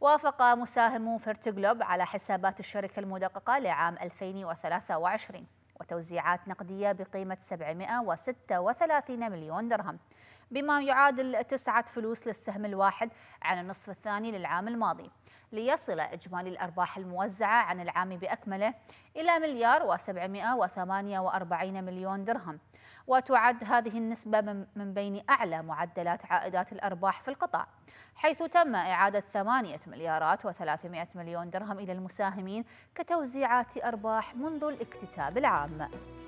وافق مساهم فرتغلوب على حسابات الشركة المدققة لعام 2023 وتوزيعات نقدية بقيمة 736 مليون درهم بما يعادل تسعة فلوس للسهم الواحد عن النصف الثاني للعام الماضي ليصل إجمالي الأرباح الموزعة عن العام بأكمله إلى مليار و748 مليون درهم وتعد هذه النسبة من بين أعلى معدلات عائدات الأرباح في القطاع حيث تم إعادة 8 مليارات و300 مليون درهم إلى المساهمين كتوزيعات أرباح منذ الاكتتاب العام